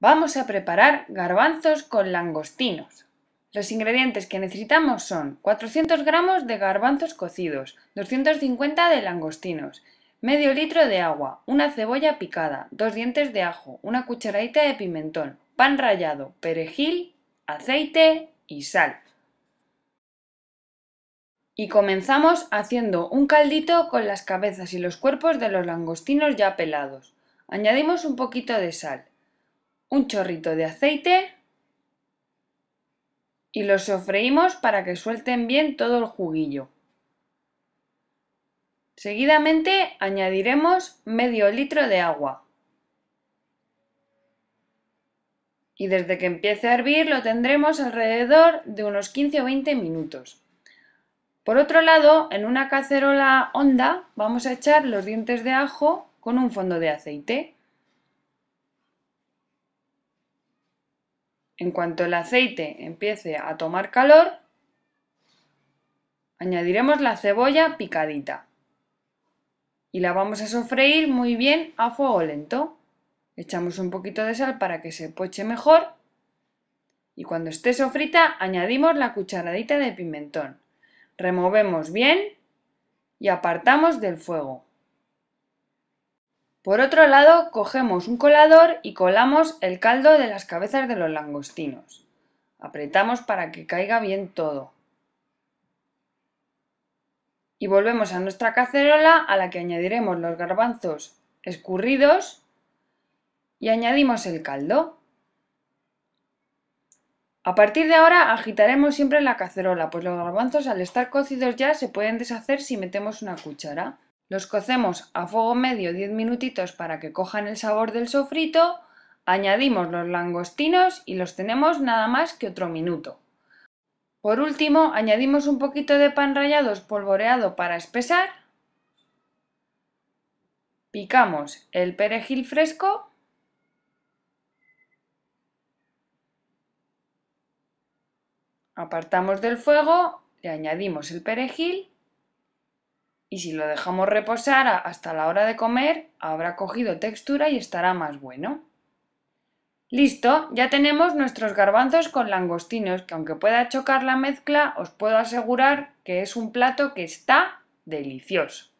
Vamos a preparar garbanzos con langostinos. Los ingredientes que necesitamos son 400 gramos de garbanzos cocidos, 250 de langostinos, medio litro de agua, una cebolla picada, dos dientes de ajo, una cucharadita de pimentón, pan rallado, perejil, aceite y sal. Y comenzamos haciendo un caldito con las cabezas y los cuerpos de los langostinos ya pelados. Añadimos un poquito de sal un chorrito de aceite y los sofreímos para que suelten bien todo el juguillo. Seguidamente añadiremos medio litro de agua. Y desde que empiece a hervir lo tendremos alrededor de unos 15 o 20 minutos. Por otro lado, en una cacerola honda vamos a echar los dientes de ajo con un fondo de aceite. En cuanto el aceite empiece a tomar calor, añadiremos la cebolla picadita y la vamos a sofreír muy bien a fuego lento. Echamos un poquito de sal para que se poche mejor y cuando esté sofrita añadimos la cucharadita de pimentón. Removemos bien y apartamos del fuego. Por otro lado, cogemos un colador y colamos el caldo de las cabezas de los langostinos. Apretamos para que caiga bien todo. Y volvemos a nuestra cacerola a la que añadiremos los garbanzos escurridos y añadimos el caldo. A partir de ahora agitaremos siempre la cacerola, pues los garbanzos al estar cocidos ya se pueden deshacer si metemos una cuchara. Los cocemos a fuego medio 10 minutitos para que cojan el sabor del sofrito, añadimos los langostinos y los tenemos nada más que otro minuto. Por último, añadimos un poquito de pan rallado espolvoreado para espesar. Picamos el perejil fresco apartamos del fuego, le añadimos el perejil y si lo dejamos reposar hasta la hora de comer, habrá cogido textura y estará más bueno. Listo, ya tenemos nuestros garbanzos con langostinos, que aunque pueda chocar la mezcla, os puedo asegurar que es un plato que está delicioso.